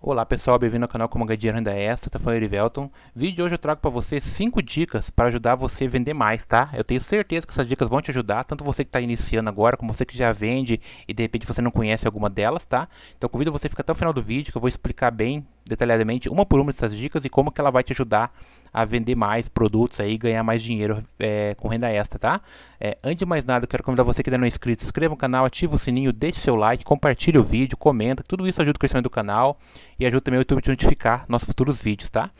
Olá pessoal, bem-vindo ao canal Como Ganhar Dinheiro Renda é Extra, tá falando Erivelton. Vídeo de hoje eu trago para você 5 dicas para ajudar você a vender mais, tá? Eu tenho certeza que essas dicas vão te ajudar, tanto você que está iniciando agora, como você que já vende e de repente você não conhece alguma delas, tá? Então convido você a ficar até o final do vídeo que eu vou explicar bem detalhadamente uma por uma dessas dicas e como que ela vai te ajudar a vender mais produtos aí, ganhar mais dinheiro é, com renda extra, tá? É, antes de mais nada, eu quero convidar você que ainda não é inscrito, se inscreva no canal, ativa o sininho, deixe seu like, compartilhe o vídeo, comenta, tudo isso ajuda o crescimento do canal e ajuda também o YouTube a notificar nossos futuros vídeos, tá?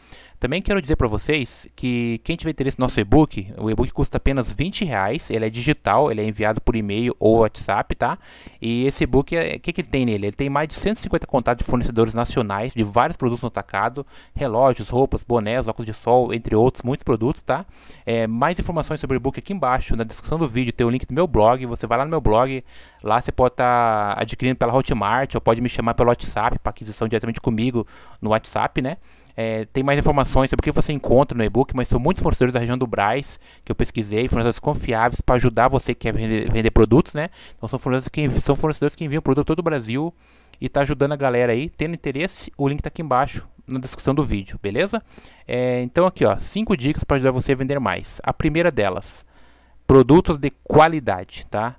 Também quero dizer para vocês que quem tiver interesse no nosso e-book, o e-book custa apenas 20 reais, ele é digital, ele é enviado por e-mail ou WhatsApp, tá? E esse e-book, é, o que, que ele tem nele? Ele tem mais de 150 contatos de fornecedores nacionais de vários produtos no atacado, relógios, roupas, bonés, óculos de sol, entre outros, muitos produtos, tá? É, mais informações sobre o e-book aqui embaixo, na descrição do vídeo, tem o link do meu blog, você vai lá no meu blog, lá você pode estar tá adquirindo pela Hotmart, ou pode me chamar pelo WhatsApp, para aquisição diretamente comigo no WhatsApp, né? É, tem mais informações sobre o que você encontra no e-book, mas são muitos fornecedores da região do Braz que eu pesquisei, fornecedores confiáveis para ajudar você que quer vender, vender produtos, né? Então são fornecedores que, são fornecedores que enviam produto todo o Brasil e está ajudando a galera aí. Tendo interesse, o link está aqui embaixo na descrição do vídeo, beleza? É, então aqui ó, 5 dicas para ajudar você a vender mais. A primeira delas, produtos de qualidade, tá?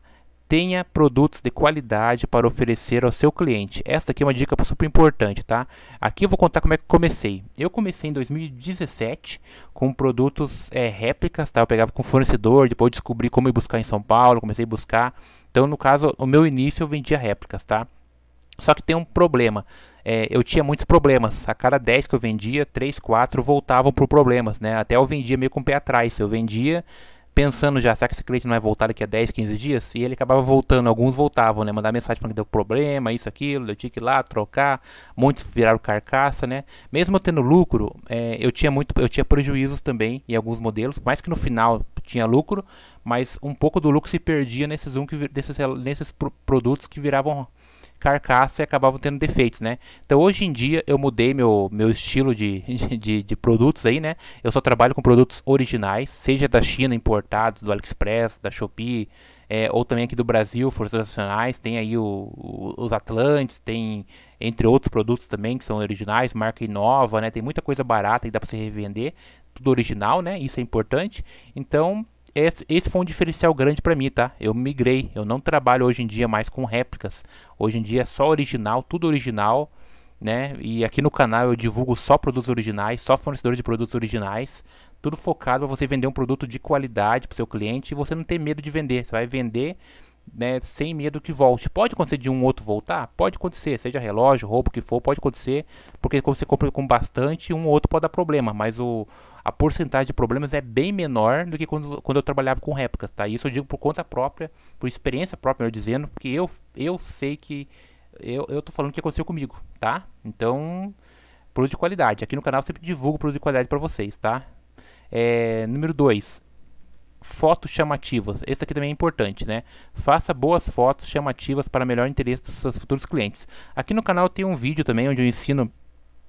tenha produtos de qualidade para oferecer ao seu cliente. Esta aqui é uma dica super importante, tá? Aqui eu vou contar como é que comecei. Eu comecei em 2017 com produtos é, réplicas, tá? Eu pegava com fornecedor, depois descobri como ir buscar em São Paulo, comecei a buscar. Então, no caso, o meu início eu vendia réplicas, tá? Só que tem um problema. É, eu tinha muitos problemas. A cada 10 que eu vendia, 3, 4 voltavam por problemas, né? Até eu vendia meio com o pé atrás. Eu vendia pensando já, será que esse cliente não vai voltar daqui a 10, 15 dias? E ele acabava voltando, alguns voltavam, né? Mandar mensagem falando que deu problema, isso, aquilo, eu tinha que ir lá trocar, muitos viraram carcaça, né? Mesmo eu tendo lucro, é, eu tinha muito, eu tinha prejuízos também em alguns modelos, mais que no final tinha lucro, mas um pouco do lucro se perdia nesses, um que, nesses, nesses produtos que viravam carcaça e acabavam tendo defeitos, né? Então hoje em dia eu mudei meu, meu estilo de, de, de produtos aí, né? Eu só trabalho com produtos originais, seja da China importados, do AliExpress, da Shopee, é, ou também aqui do Brasil, forças nacionais, tem aí o, o, os Atlantes, tem entre outros produtos também que são originais, marca Inova, né? Tem muita coisa barata e dá para você revender, tudo original, né? Isso é importante. Então, esse, foi um diferencial grande para mim, tá? Eu migrei, eu não trabalho hoje em dia mais com réplicas. Hoje em dia é só original, tudo original, né? E aqui no canal eu divulgo só produtos originais, só fornecedores de produtos originais. Tudo focado para você vender um produto de qualidade para o seu cliente e você não ter medo de vender. Você vai vender né, sem medo que volte. Pode acontecer de um outro voltar? Pode acontecer, seja relógio, roupa, que for, pode acontecer, porque quando você compra com bastante, um ou outro pode dar problema, mas o, a porcentagem de problemas é bem menor do que quando, quando eu trabalhava com réplicas, tá? Isso eu digo por conta própria, por experiência própria, eu dizendo, porque eu, eu sei que, eu, eu tô falando o que aconteceu comigo, tá? Então, produto de qualidade. Aqui no canal eu sempre divulgo produto de qualidade para vocês, tá? É, número 2, fotos chamativas. Esse aqui também é importante, né? Faça boas fotos chamativas para melhor interesse dos seus futuros clientes. Aqui no canal tem um vídeo também onde eu ensino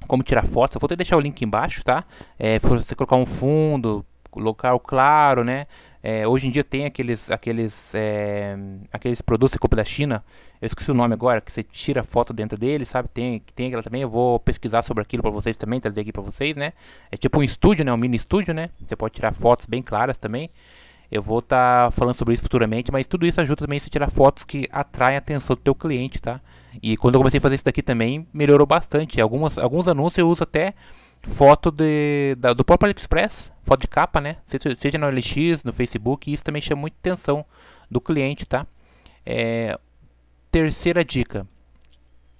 como tirar fotos. Eu vou até deixar o link embaixo, tá? É, você colocar um fundo, local claro, né? É, hoje em dia tem aqueles aqueles é, aqueles produtos que compra da China, eu esqueci o nome agora, que você tira foto dentro dele, sabe? Tem tem aquela também, eu vou pesquisar sobre aquilo para vocês também, trazer aqui para vocês, né? É tipo um estúdio, né? Um mini estúdio, né? Você pode tirar fotos bem claras também. Eu vou estar tá falando sobre isso futuramente, mas tudo isso ajuda também você tirar fotos que atraem a atenção do teu cliente, tá? E quando eu comecei a fazer isso daqui também, melhorou bastante. Algumas, alguns anúncios eu uso até foto de, da, do próprio AliExpress, foto de capa, né? Seja no LX, no Facebook, isso também chama muita atenção do cliente, tá? É, terceira dica: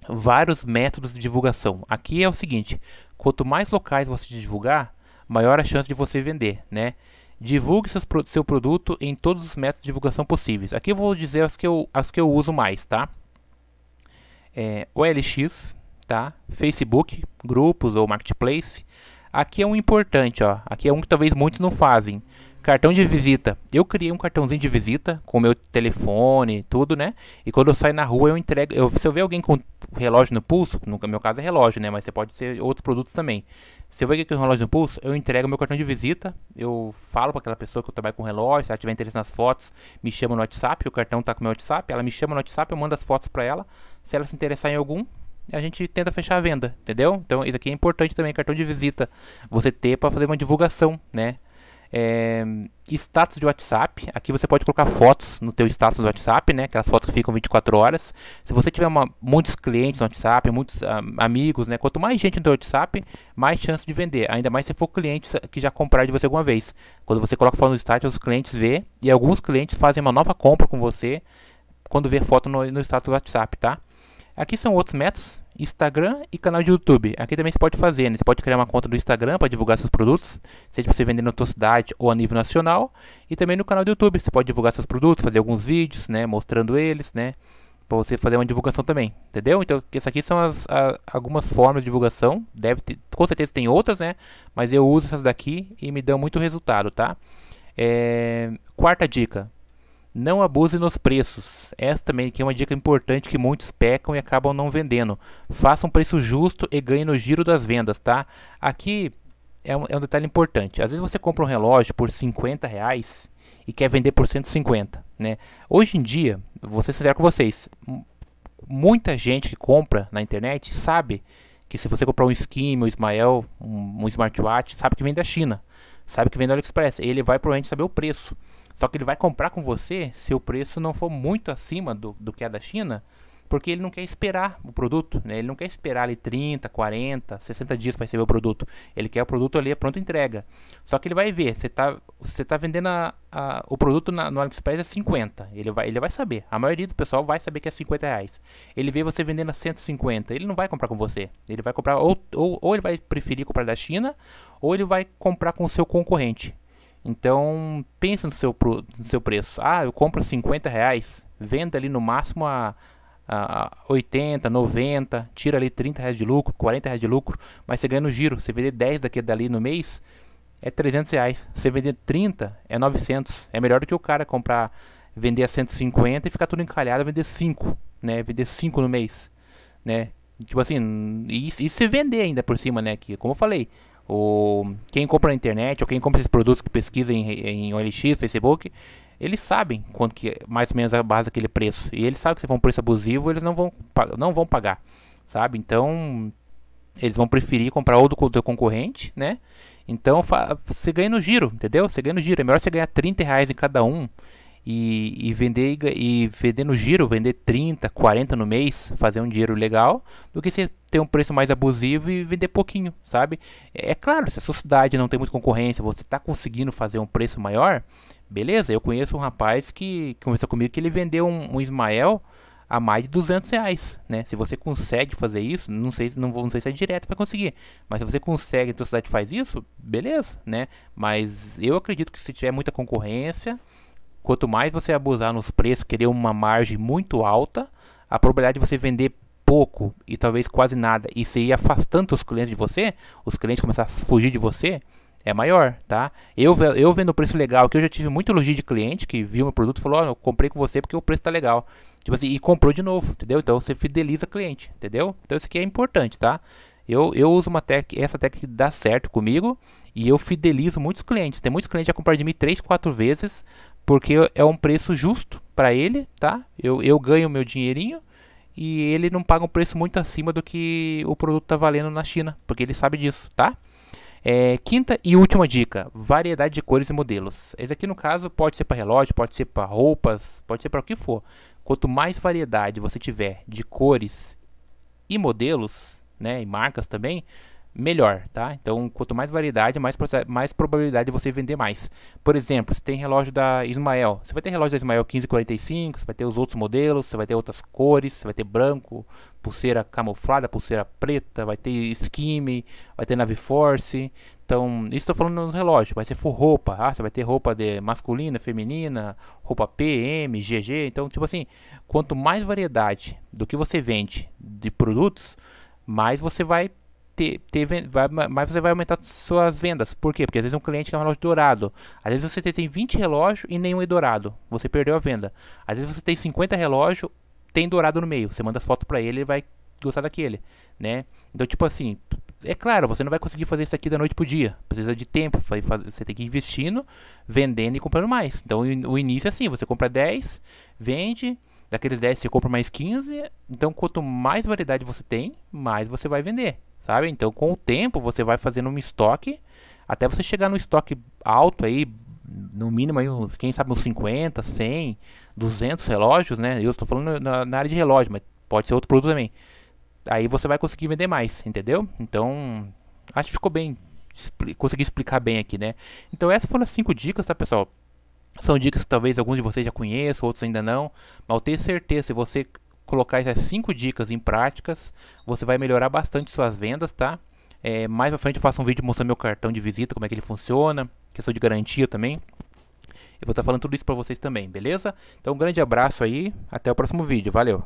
vários métodos de divulgação. Aqui é o seguinte: quanto mais locais você divulgar, maior a chance de você vender, né? Divulgue seus, seu produto em todos os métodos de divulgação possíveis. Aqui eu vou dizer as que eu, as que eu uso mais, tá? É, OLX, tá? Facebook, grupos ou marketplace, Aqui é um importante, ó. Aqui é um que talvez muitos não fazem. Cartão de visita. Eu criei um cartãozinho de visita com meu telefone, tudo, né? E quando eu saio na rua, eu entrego. Eu, se eu ver alguém com relógio no pulso, no meu caso é relógio, né? Mas você pode ser outros produtos também. Se eu ver alguém com relógio no pulso, eu entrego meu cartão de visita. Eu falo para aquela pessoa que eu trabalho com relógio. Se ela tiver interesse nas fotos, me chama no WhatsApp. O cartão tá com meu WhatsApp. Ela me chama no WhatsApp, eu mando as fotos para ela. Se ela se interessar em algum, a gente tenta fechar a venda, entendeu? Então isso aqui é importante também, cartão de visita, você ter para fazer uma divulgação, né? É, status de WhatsApp, aqui você pode colocar fotos no teu status do WhatsApp, né? Aquelas fotos que ficam 24 horas. Se você tiver uma, muitos clientes no WhatsApp, muitos ah, amigos, né? Quanto mais gente no teu WhatsApp, mais chance de vender. Ainda mais se for clientes ah, que já compraram de você alguma vez. Quando você coloca foto no status, os clientes vê e alguns clientes fazem uma nova compra com você quando vê foto no, no status do WhatsApp, tá? Aqui são outros métodos, Instagram e canal de YouTube. Aqui também você pode fazer, né? Você pode criar uma conta do Instagram para divulgar seus produtos, seja você vender na sua cidade ou a nível nacional, e também no canal do YouTube, você pode divulgar seus produtos, fazer alguns vídeos, né, mostrando eles, né, para você fazer uma divulgação também, entendeu? Então, essas aqui são as, a, algumas formas de divulgação, deve ter, com certeza tem outras, né, mas eu uso essas daqui e me dão muito resultado, tá? É, quarta dica, não abuse nos preços. Essa também aqui é uma dica importante que muitos pecam e acabam não vendendo. Faça um preço justo e ganhe no giro das vendas, tá? Aqui é um, é um detalhe importante. Às vezes você compra um relógio por 50 reais e quer vender por 150, né? Hoje em dia, vou ser sincero com vocês, muita gente que compra na internet sabe que se você comprar um Skim, um Ismael, um, um smartwatch, sabe que vem da China, sabe que vem do AliExpress, ele vai provavelmente saber o preço. Só que ele vai comprar com você se o preço não for muito acima do, do que é da China, porque ele não quer esperar o produto, né? ele não quer esperar ali 30, 40, 60 dias para receber o produto. Ele quer o produto ali, pronto entrega. Só que ele vai ver, você está você tá vendendo a, a, o produto na, no AliExpress a 50, ele vai, ele vai saber. A maioria do pessoal vai saber que é 50 reais. Ele vê você vendendo a 150, ele não vai comprar com você. Ele vai comprar, ou, ou, ou ele vai preferir comprar da China, ou ele vai comprar com o seu concorrente. Então, pensa no seu, no seu preço. Ah, eu compro 50 reais, venda ali no máximo a, a 80, 90, tira ali 30 reais de lucro, 40 reais de lucro, mas você ganha no giro. Você vender 10 daqui dali no mês é 300 reais. Você vender 30 é 900. É melhor do que o cara comprar, vender a 150 e ficar tudo encalhado e vender 5, né? Vender 5 no mês, né? Tipo assim, e, e se vender ainda por cima, né? Que, como eu falei, o, quem compra na internet ou quem compra esses produtos que pesquisa em, em OLX, Facebook, eles sabem quanto que mais ou menos a base daquele preço. E eles sabem que se for um preço abusivo, eles não vão, não vão pagar, sabe? Então, eles vão preferir comprar ou do, do concorrente, né? Então, você ganha no giro, entendeu? Você ganha no giro. É melhor você ganhar 30 reais em cada um e, e, vender e vender no giro, vender 30, 40 no mês, fazer um dinheiro legal, do que você ter um preço mais abusivo e vender pouquinho, sabe? É claro, se a sociedade não tem muita concorrência, você está conseguindo fazer um preço maior, beleza. Eu conheço um rapaz que, que conversou comigo que ele vendeu um, um Ismael a mais de 200 reais, né? Se você consegue fazer isso, não sei, não, não sei se é direto para conseguir, mas se você consegue, a sua cidade faz isso, beleza, né? Mas eu acredito que se tiver muita concorrência, quanto mais você abusar nos preços, querer uma margem muito alta, a probabilidade de você vender pouco e talvez quase nada e se ir afastando os clientes de você, os clientes começar a fugir de você, é maior, tá? Eu, eu vendo o preço legal, que eu já tive muito elogio de cliente que viu meu produto e falou, ó, oh, eu comprei com você porque o preço tá legal. Tipo assim, e comprou de novo, entendeu? Então você fideliza cliente, entendeu? Então isso aqui é importante, tá? Eu, eu uso uma técnica, essa técnica dá certo comigo e eu fidelizo muitos clientes. Tem muitos clientes que já compraram de mim 3, 4 vezes porque é um preço justo para ele, tá? Eu, eu ganho meu dinheirinho e ele não paga um preço muito acima do que o produto está valendo na China, porque ele sabe disso, tá? É, quinta e última dica: variedade de cores e modelos. Esse aqui, no caso, pode ser para relógio, pode ser para roupas, pode ser para o que for. Quanto mais variedade você tiver de cores e modelos, né, e marcas também, melhor, tá? Então, quanto mais variedade, mais, mais probabilidade de você vender mais. Por exemplo, se tem relógio da Ismael, você vai ter relógio da Ismael 1545, você vai ter os outros modelos, você vai ter outras cores, você vai ter branco, pulseira camuflada, pulseira preta, vai ter esquime, vai ter force. Então, isso estou falando nos relógios, vai ser for roupa, ah, você vai ter roupa de masculina, feminina, roupa PM, GG. Então, tipo assim, quanto mais variedade do que você vende de produtos, mais você vai ter, ter vai, mais você vai aumentar suas vendas. Por quê? Porque às vezes um cliente quer um relógio dourado. Às vezes você tem 20 relógios e nenhum é dourado. Você perdeu a venda. Às vezes você tem 50 relógios, tem dourado no meio. Você manda foto para ele, ele vai gostar daquele, né? Então, tipo assim, é claro, você não vai conseguir fazer isso aqui da noite pro dia. Precisa de tempo, você tem que ir investindo, vendendo e comprando mais. Então, o início é assim, você compra 10, vende, daqueles 10 você compra mais 15. Então, quanto mais variedade você tem, mais você vai vender sabe? Então, com o tempo, você vai fazendo um estoque, até você chegar no estoque alto aí, no mínimo aí uns, quem sabe uns 50, 100, 200 relógios, né? Eu estou falando na, na área de relógio, mas pode ser outro produto também. Aí você vai conseguir vender mais, entendeu? Então, acho que ficou bem, consegui explicar bem aqui, né? Então, essas foram as 5 dicas, tá, pessoal? São dicas que talvez alguns de vocês já conheçam, outros ainda não, mas eu tenho certeza, se você colocar essas 5 dicas em práticas, você vai melhorar bastante suas vendas, tá? É, mais pra frente eu faço um vídeo mostrando meu cartão de visita, como é que ele funciona, questão de garantia também. Eu vou estar falando tudo isso para vocês também, beleza? Então um grande abraço aí, até o próximo vídeo, valeu!